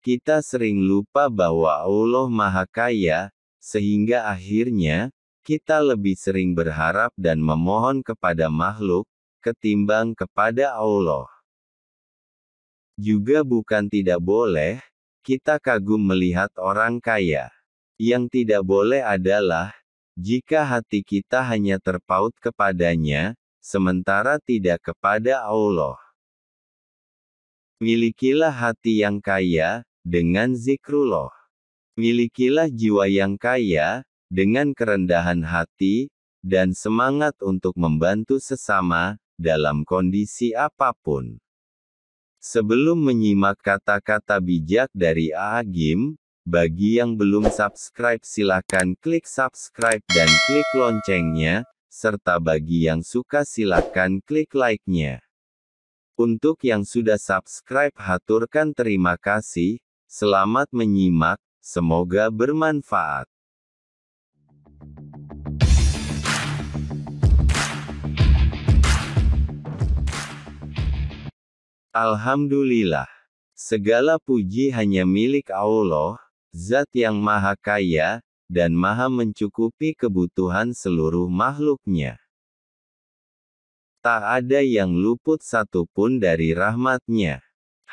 Kita sering lupa bahwa Allah Maha Kaya, sehingga akhirnya kita lebih sering berharap dan memohon kepada makhluk ketimbang kepada Allah. Juga bukan tidak boleh kita kagum melihat orang kaya. Yang tidak boleh adalah jika hati kita hanya terpaut kepadanya, sementara tidak kepada Allah. Milikilah hati yang kaya, dengan zikrullah. Milikilah jiwa yang kaya, dengan kerendahan hati, dan semangat untuk membantu sesama, dalam kondisi apapun. Sebelum menyimak kata-kata bijak dari Aagim, bagi yang belum subscribe silakan klik subscribe dan klik loncengnya, serta bagi yang suka silakan klik like-nya. Untuk yang sudah subscribe haturkan terima kasih, Selamat menyimak, semoga bermanfaat. Alhamdulillah, segala puji hanya milik Allah, Zat yang Maha Kaya, dan Maha Mencukupi kebutuhan seluruh makhluknya. Tak ada yang luput satupun dari rahmatnya.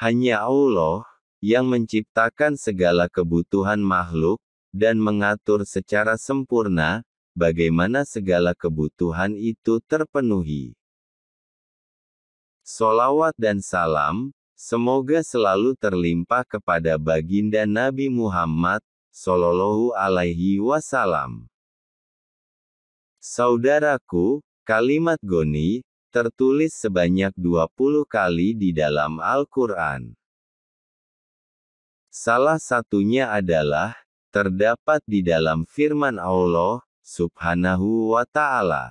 Hanya Allah, yang menciptakan segala kebutuhan makhluk, dan mengatur secara sempurna bagaimana segala kebutuhan itu terpenuhi. Solawat dan salam, semoga selalu terlimpah kepada baginda Nabi Muhammad, Sallallahu Alaihi Wasallam. Saudaraku, kalimat goni, tertulis sebanyak 20 kali di dalam Al-Quran. Salah satunya adalah, terdapat di dalam firman Allah, subhanahu wa ta'ala.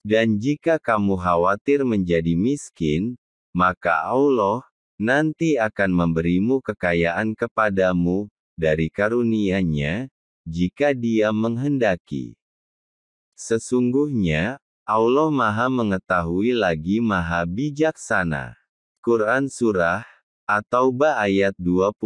Dan jika kamu khawatir menjadi miskin, maka Allah, nanti akan memberimu kekayaan kepadamu, dari karunia-Nya, jika dia menghendaki. Sesungguhnya, Allah Maha Mengetahui lagi Maha Bijaksana. Quran Surah At-Taubah ayat 28.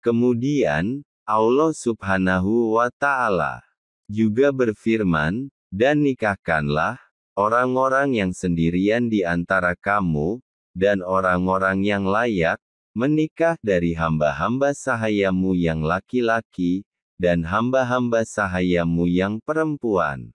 Kemudian, Allah subhanahu wa ta'ala juga berfirman, dan nikahkanlah orang-orang yang sendirian di antara kamu, dan orang-orang yang layak, menikah dari hamba-hamba sahayamu yang laki-laki, dan hamba-hamba sahayamu yang perempuan.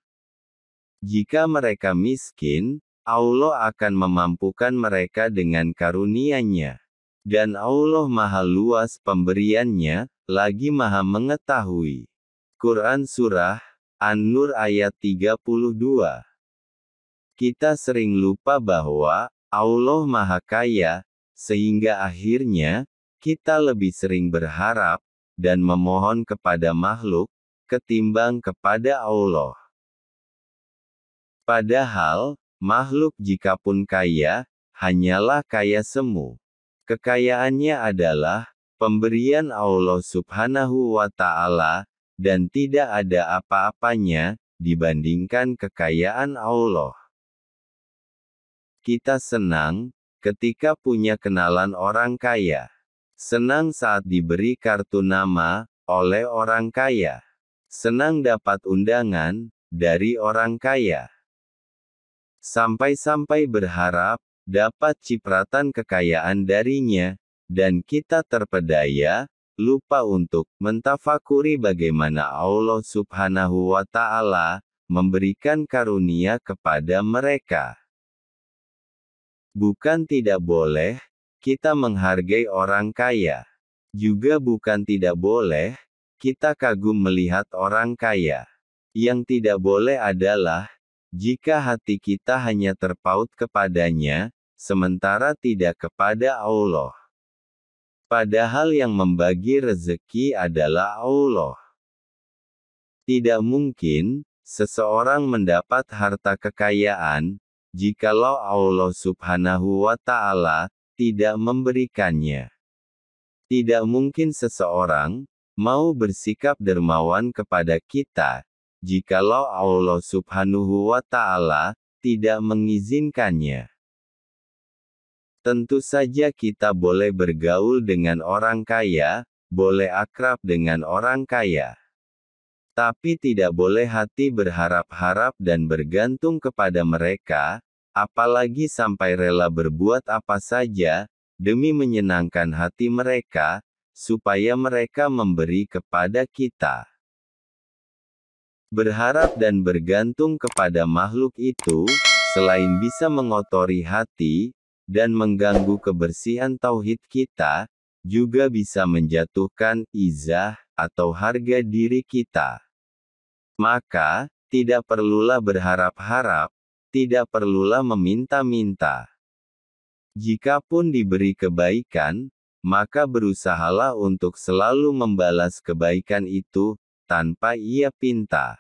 Jika mereka miskin, Allah akan memampukan mereka dengan karunia-Nya. Dan Allah Maha Luas pemberiannya, lagi Maha Mengetahui. Quran Surah An-Nur ayat 32 Kita sering lupa bahwa Allah Maha Kaya, sehingga akhirnya, kita lebih sering berharap, dan memohon kepada makhluk, ketimbang kepada Allah. Padahal, Makhluk jikapun kaya, hanyalah kaya semu. Kekayaannya adalah pemberian Allah Subhanahu wa Ta'ala, dan tidak ada apa-apanya dibandingkan kekayaan Allah. Kita senang ketika punya kenalan orang kaya, senang saat diberi kartu nama oleh orang kaya, senang dapat undangan dari orang kaya. Sampai-sampai berharap dapat cipratan kekayaan darinya, dan kita terpedaya, lupa untuk mentafakuri bagaimana Allah Subhanahu wa Ta'ala memberikan karunia kepada mereka. Bukan tidak boleh kita menghargai orang kaya, juga bukan tidak boleh kita kagum melihat orang kaya. Yang tidak boleh adalah jika hati kita hanya terpaut kepadanya, sementara tidak kepada Allah. Padahal yang membagi rezeki adalah Allah. Tidak mungkin seseorang mendapat harta kekayaan jikalau Allah Subhanahu wa Ta'ala tidak memberikannya. Tidak mungkin seseorang mau bersikap dermawan kepada kita jikalau Allah subhanahu wa ta'ala tidak mengizinkannya. Tentu saja kita boleh bergaul dengan orang kaya, boleh akrab dengan orang kaya. Tapi tidak boleh hati berharap-harap dan bergantung kepada mereka, apalagi sampai rela berbuat apa saja, demi menyenangkan hati mereka, supaya mereka memberi kepada kita berharap dan bergantung kepada makhluk itu, selain bisa mengotori hati dan mengganggu kebersihan tauhid kita, juga bisa menjatuhkan izah atau harga diri kita. Maka, tidak perlulah berharap-harap, tidak perlulah meminta-minta. Jikapun diberi kebaikan, maka berusahalah untuk selalu membalas kebaikan itu tanpa ia pinta.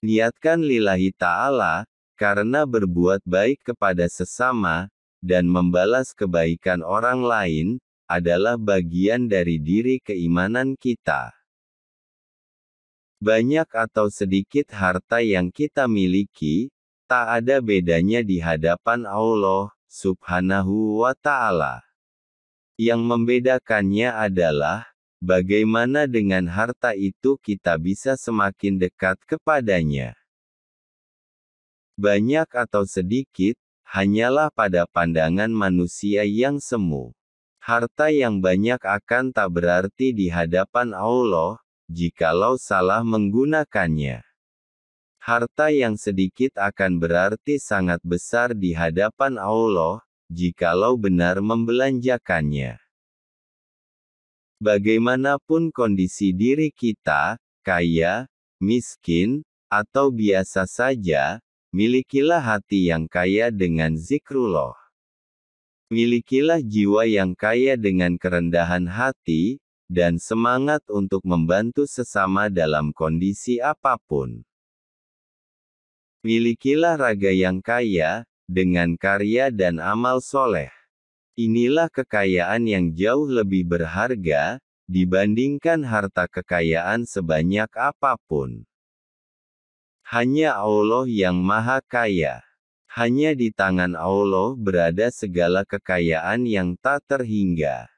Niatkan lillahi ta'ala, karena berbuat baik kepada sesama, dan membalas kebaikan orang lain, adalah bagian dari diri keimanan kita. Banyak atau sedikit harta yang kita miliki, tak ada bedanya di hadapan Allah Subhanahu wa Ta'ala. Yang membedakannya adalah Bagaimana dengan harta itu kita bisa semakin dekat kepadanya? Banyak atau sedikit, hanyalah pada pandangan manusia yang semu. Harta yang banyak akan tak berarti di hadapan Allah, jikalau salah menggunakannya. Harta yang sedikit akan berarti sangat besar di hadapan Allah, jikalau benar membelanjakannya. Bagaimanapun kondisi diri kita, kaya, miskin, atau biasa saja, milikilah hati yang kaya dengan zikrullah. Milikilah jiwa yang kaya dengan kerendahan hati, dan semangat untuk membantu sesama dalam kondisi apapun. Milikilah raga yang kaya, dengan karya dan amal soleh. Inilah kekayaan yang jauh lebih berharga dibandingkan harta kekayaan sebanyak apapun. Hanya Allah yang Maha Kaya. Hanya di tangan Allah berada segala kekayaan yang tak terhingga.